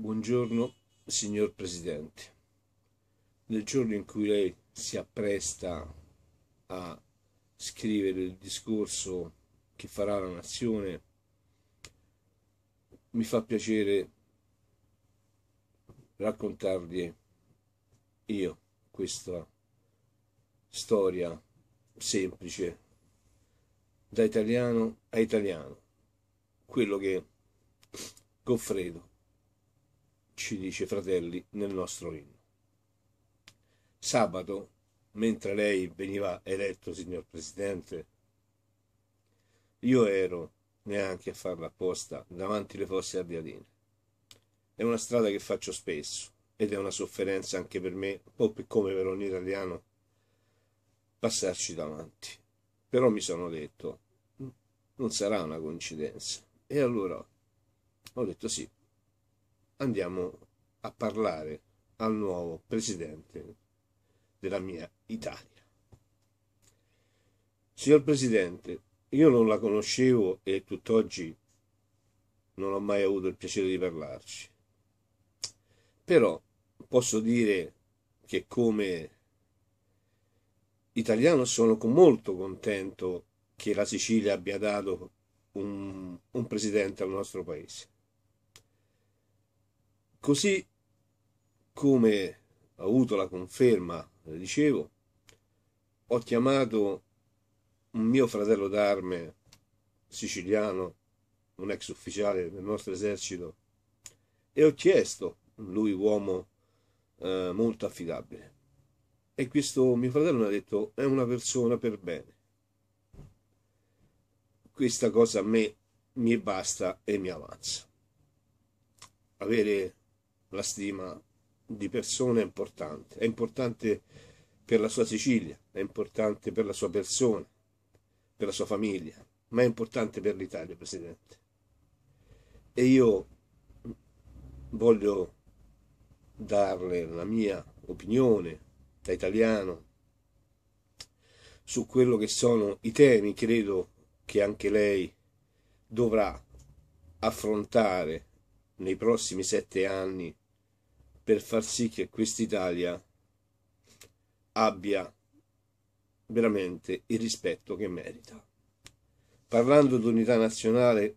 Buongiorno, signor Presidente. Nel giorno in cui lei si appresta a scrivere il discorso che farà la Nazione, mi fa piacere raccontargli io questa storia semplice da italiano a italiano, quello che Goffredo ci dice fratelli nel nostro inno. Sabato, mentre lei veniva eletto signor Presidente, io ero, neanche a farla apposta, davanti alle fosse ardiatine. È una strada che faccio spesso ed è una sofferenza anche per me, un po' come per ogni italiano, passarci davanti. Però mi sono detto, non sarà una coincidenza. E allora ho detto sì, andiamo a parlare al nuovo presidente della mia Italia. Signor Presidente, io non la conoscevo e tutt'oggi non ho mai avuto il piacere di parlarci. Però posso dire che come italiano sono molto contento che la Sicilia abbia dato un, un presidente al nostro paese. Così come ho avuto la conferma, eh, dicevo, ho chiamato un mio fratello d'arme siciliano, un ex ufficiale del nostro esercito, e ho chiesto, lui uomo eh, molto affidabile. E questo mio fratello mi ha detto è una persona per bene. Questa cosa a me mi basta e mi avanza. Avere la stima di persone è importante, è importante per la sua Sicilia, è importante per la sua persona, per la sua famiglia, ma è importante per l'Italia, Presidente. E io voglio darle la mia opinione da italiano su quello che sono i temi, credo che anche lei dovrà affrontare nei prossimi sette anni per far sì che quest'Italia abbia veramente il rispetto che merita. Parlando di unità nazionale,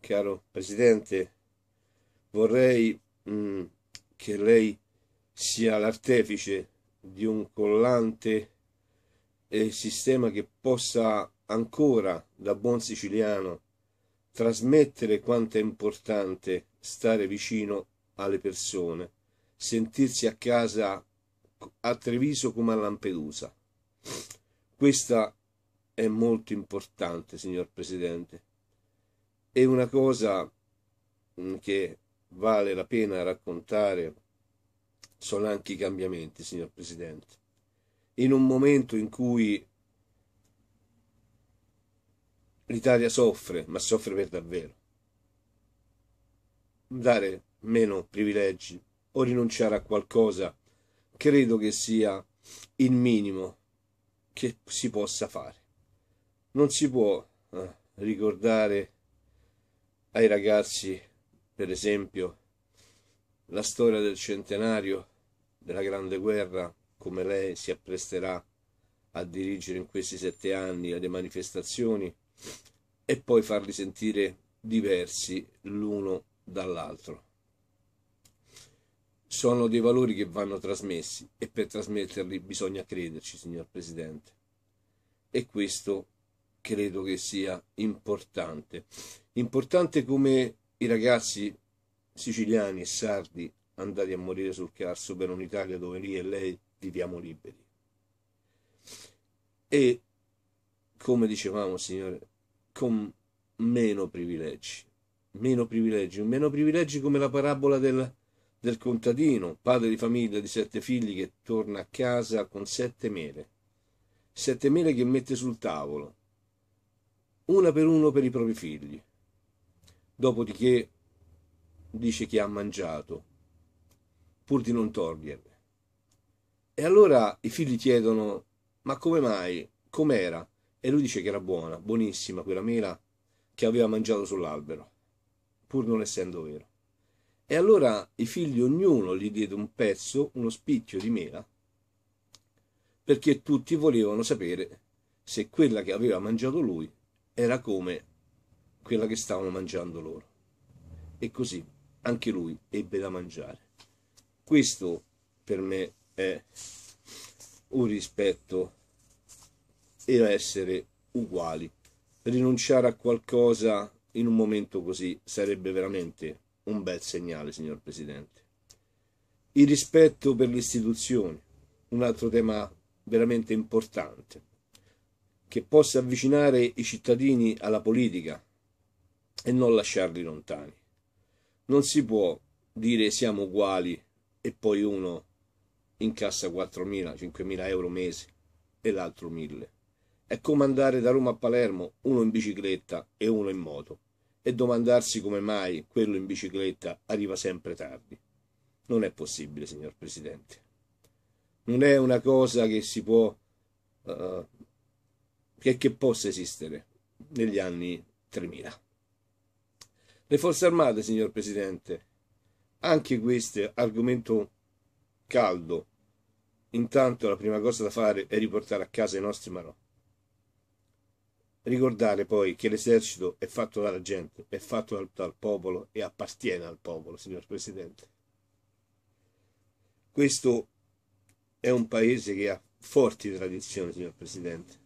caro Presidente, vorrei mh, mm, che lei sia l'artefice di un collante eh, sistema che possa ancora, da buon siciliano, trasmettere quanto è importante stare vicino alle persone, sentirsi a casa a Treviso come a Lampedusa. Questa è molto importante, signor Presidente. E una cosa mm, che vale la pena raccontare sono anche i cambiamenti, signor Presidente. In un momento in cui l'Italia soffre, ma soffre per davvero, dare meno privilegi o rinunciare a qualcosa, credo che sia il minimo che si possa fare. Non si può eh, ricordare ai ragazzi, per esempio, la storia del centenario della Grande Guerra, come lei si appresterà a dirigere in questi sette anni alle manifestazioni, e poi farli sentire diversi l'uno dall'altro sono dei valori che vanno trasmessi e per trasmetterli bisogna crederci, signor Presidente. E questo credo che sia importante. Importante come i ragazzi siciliani e sardi andati a morire sul Carso per un'Italia dove lì e lei viviamo liberi. E come dicevamo, signore, con meno privilegi, meno privilegi, meno privilegi come la parabola del del contadino, padre di famiglia di sette figli che torna a casa con sette mele, sette mele che mette sul tavolo, una per uno per i propri figli. Dopodiché dice che ha mangiato, pur di non toglierle. E allora i figli chiedono, ma come mai? Com'era? E lui dice che era buona, buonissima quella mela che aveva mangiato sull'albero, pur non essendo vero. E allora i figli ognuno gli diede un pezzo, uno spicchio di mela, perché tutti volevano sapere se quella che aveva mangiato lui era come quella che stavano mangiando loro. E così anche lui ebbe da mangiare. Questo per me è un rispetto e essere uguali. Rinunciare a qualcosa in un momento così sarebbe veramente un bel segnale, signor Presidente. Il rispetto per le istituzioni, un altro tema veramente importante, che possa avvicinare i cittadini alla politica e non lasciarli lontani. Non si può dire siamo uguali e poi uno incassa 4.000, 5.000 euro mese e l'altro 1.000. È come andare da Roma a Palermo, uno in bicicletta e uno in moto e domandarsi come mai quello in bicicletta arriva sempre tardi. Non è possibile, signor Presidente. Non è una cosa che si può... Uh, che, che possa esistere negli anni 3000. Le forze armate, signor Presidente, anche questo argomento caldo. Intanto la prima cosa da fare è riportare a casa i nostri marò. Ricordare poi che l'esercito è fatto dalla gente, è fatto dal, dal popolo e appartiene al popolo, signor Presidente. Questo è un paese che ha forti tradizioni, signor Presidente,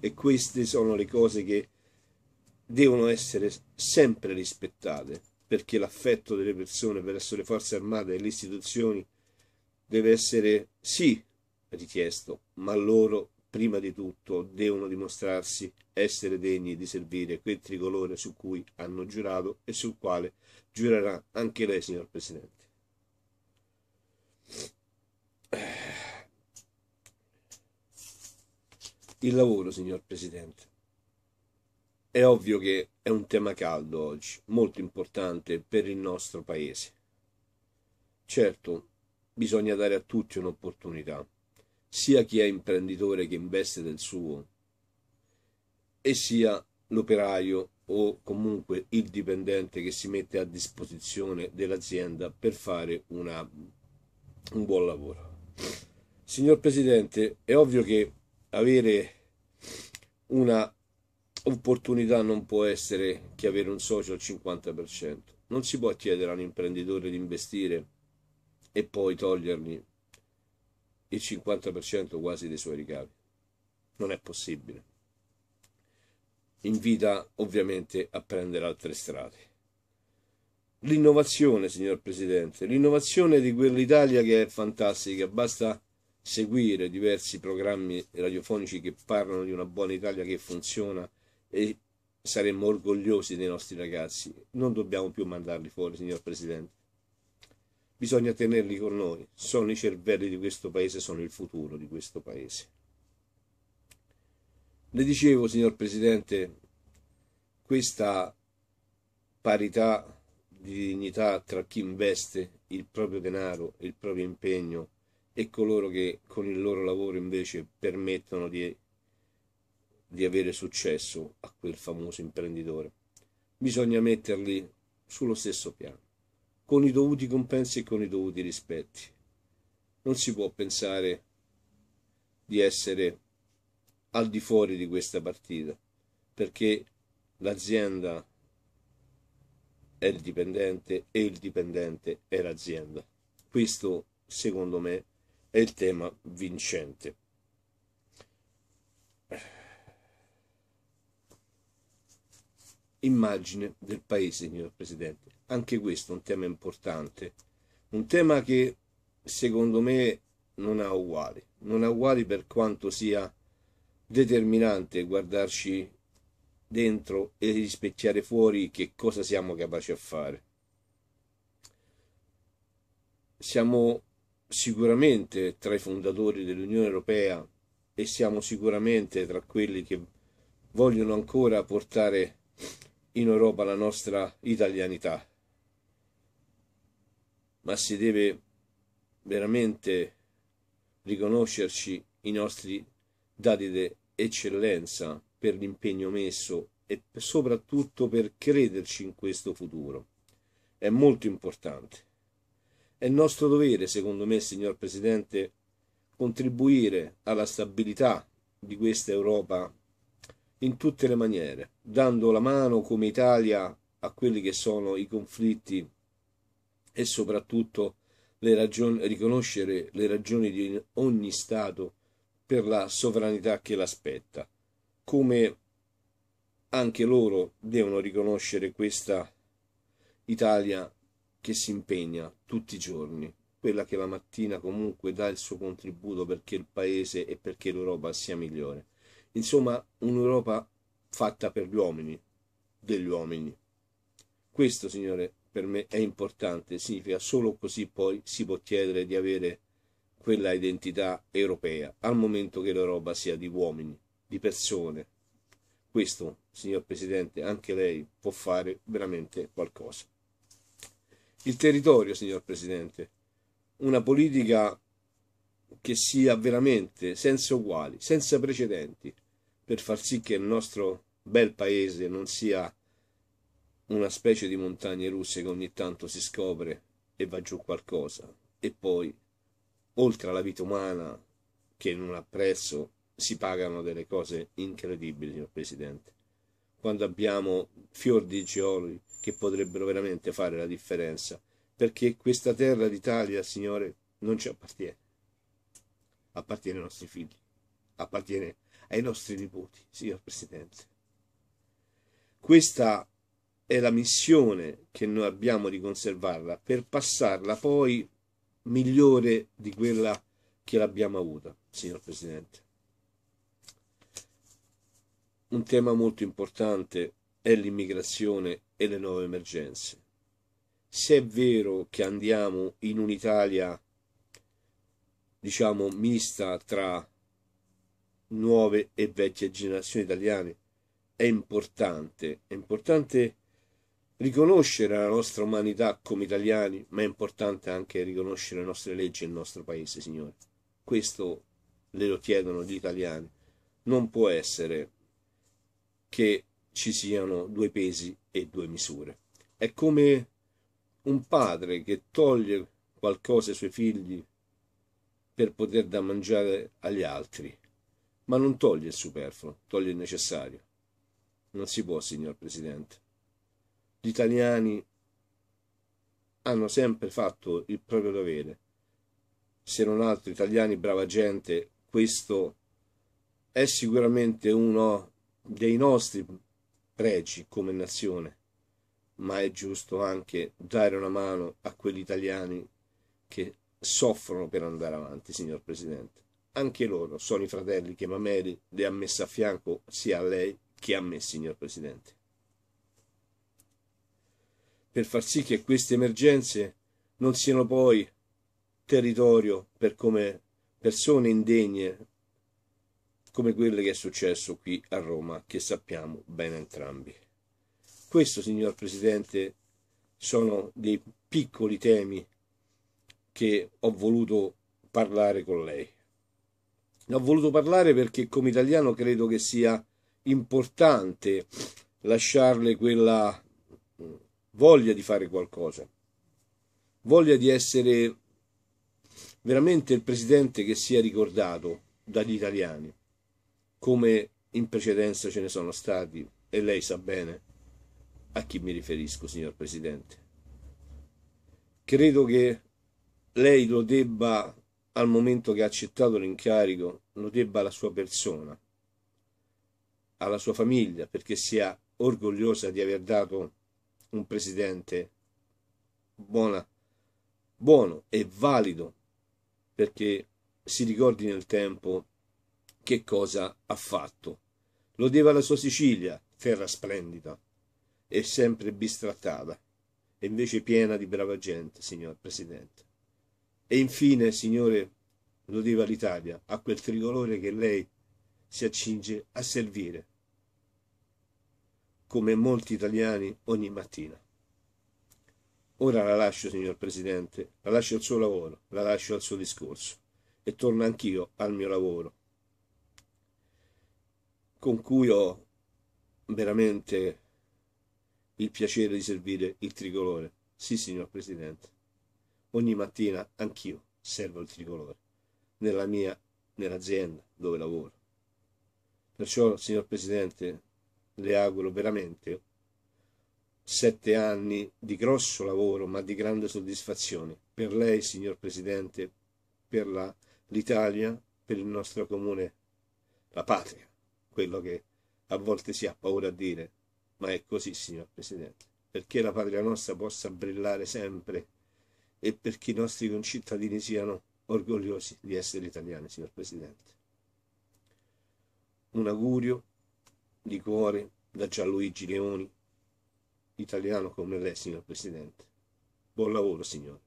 e queste sono le cose che devono essere sempre rispettate, perché l'affetto delle persone verso le forze armate e le istituzioni deve essere sì richiesto, ma loro prima di tutto devono dimostrarsi essere degni di servire quel tricolore su cui hanno giurato e sul quale giurerà anche lei, signor Presidente. Il lavoro, signor Presidente. È ovvio che è un tema caldo oggi, molto importante per il nostro Paese. Certo, bisogna dare a tutti un'opportunità sia chi è imprenditore che investe del suo, e sia l'operaio o comunque il dipendente che si mette a disposizione dell'azienda per fare una, un buon lavoro. Signor Presidente, è ovvio che avere una opportunità non può essere che avere un socio al 50%. Non si può chiedere all'imprenditore di investire e poi togliergli il 50% quasi dei suoi ricavi. Non è possibile. Invita ovviamente a prendere altre strade. L'innovazione, signor Presidente, l'innovazione di quell'Italia che è fantastica, basta seguire diversi programmi radiofonici che parlano di una buona Italia che funziona e saremmo orgogliosi dei nostri ragazzi. Non dobbiamo più mandarli fuori, signor Presidente bisogna tenerli con noi, sono i cervelli di questo paese, sono il futuro di questo paese. Le dicevo, signor Presidente, questa parità di dignità tra chi investe il proprio denaro, il proprio impegno e coloro che con il loro lavoro invece permettono di, di avere successo a quel famoso imprenditore. Bisogna metterli sullo stesso piano con i dovuti compensi e con i dovuti rispetti. Non si può pensare di essere al di fuori di questa partita, perché l'azienda è il dipendente e il dipendente è l'azienda. Questo, secondo me, è il tema vincente. Immagine del paese, signor Presidente anche questo è un tema importante, un tema che secondo me non ha uguali, non ha uguali per quanto sia determinante guardarci dentro e rispecchiare fuori che cosa siamo capaci a fare. Siamo sicuramente tra i fondatori dell'Unione Europea e siamo sicuramente tra quelli che vogliono ancora portare in Europa la nostra italianità, ma si deve veramente riconoscerci i nostri dati d'eccellenza per l'impegno messo e soprattutto per crederci in questo futuro. È molto importante. È nostro dovere, secondo me, signor Presidente, contribuire alla stabilità di questa Europa in tutte le maniere, dando la mano come Italia a quelli che sono i conflitti e soprattutto le ragioni, riconoscere le ragioni di ogni Stato per la sovranità che l'aspetta, come anche loro devono riconoscere questa Italia che si impegna tutti i giorni, quella che la mattina comunque dà il suo contributo perché il Paese e perché l'Europa sia migliore. Insomma, un'Europa fatta per gli uomini, degli uomini. Questo, signore, per me è importante, significa solo così poi si può chiedere di avere quella identità europea, al momento che l'Europa sia di uomini, di persone. Questo, signor Presidente, anche lei può fare veramente qualcosa. Il territorio, signor Presidente, una politica che sia veramente senza uguali, senza precedenti, per far sì che il nostro bel paese non sia una specie di montagne russe che ogni tanto si scopre e va giù qualcosa. E poi, oltre alla vita umana, che non ha prezzo, si pagano delle cose incredibili, signor Presidente. Quando abbiamo fior di geologi che potrebbero veramente fare la differenza, perché questa terra d'Italia, signore, non ci appartiene. Appartiene ai nostri figli, appartiene ai nostri nipoti, signor Presidente. Questa è la missione che noi abbiamo di conservarla per passarla poi migliore di quella che l'abbiamo avuta, signor Presidente. Un tema molto importante è l'immigrazione e le nuove emergenze. Se è vero che andiamo in un'Italia, diciamo, mista tra nuove e vecchie generazioni italiane, è importante, è importante riconoscere la nostra umanità come italiani, ma è importante anche riconoscere le nostre leggi e il nostro paese, signore. Questo le lo chiedono gli italiani. Non può essere che ci siano due pesi e due misure. È come un padre che toglie qualcosa ai suoi figli per poter da mangiare agli altri, ma non toglie il superfluo, toglie il necessario. Non si può, signor Presidente gli italiani hanno sempre fatto il proprio dovere. Se non altro, italiani, brava gente, questo è sicuramente uno dei nostri pregi come nazione, ma è giusto anche dare una mano a quegli italiani che soffrono per andare avanti, signor Presidente. Anche loro sono i fratelli che Mameri le ha messe a fianco sia a lei che a me, signor Presidente per far sì che queste emergenze non siano poi territorio per come persone indegne come quelle che è successo qui a Roma, che sappiamo bene entrambi. Questo, signor Presidente, sono dei piccoli temi che ho voluto parlare con lei. Ne ho voluto parlare perché come italiano credo che sia importante lasciarle quella voglia di fare qualcosa, voglia di essere veramente il presidente che sia ricordato dagli italiani, come in precedenza ce ne sono stati, e lei sa bene a chi mi riferisco, signor Presidente. Credo che lei lo debba, al momento che ha accettato l'incarico, lo debba alla sua persona, alla sua famiglia, perché sia orgogliosa di aver dato un presidente buona, buono e valido perché si ricordi nel tempo che cosa ha fatto. Lodeva la sua Sicilia, terra splendida, e sempre bistrattata, e invece piena di brava gente, signor Presidente. E infine, signore, lodeva l'Italia a quel tricolore che lei si accinge a servire come molti italiani ogni mattina. Ora la lascio, signor Presidente, la lascio al suo lavoro, la lascio al suo discorso e torno anch'io al mio lavoro, con cui ho veramente il piacere di servire il tricolore. Sì, signor Presidente, ogni mattina anch'io servo il tricolore, nella mia, nell'azienda dove lavoro. Perciò, signor Presidente, le auguro veramente sette anni di grosso lavoro ma di grande soddisfazione per lei, signor Presidente, per l'Italia, per il nostro comune, la patria, quello che a volte si ha paura a dire, ma è così, signor Presidente, perché la patria nostra possa brillare sempre e perché i nostri concittadini siano orgogliosi di essere italiani, signor Presidente. Un augurio di cuore da Gianluigi Leoni, italiano come lei, signor Presidente. Buon lavoro, signore.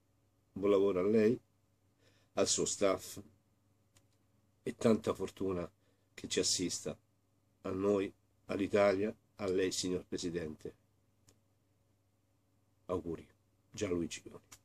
Buon lavoro a lei, al suo staff e tanta fortuna che ci assista, a noi, all'Italia, a lei, signor Presidente. Auguri, Gianluigi Leoni.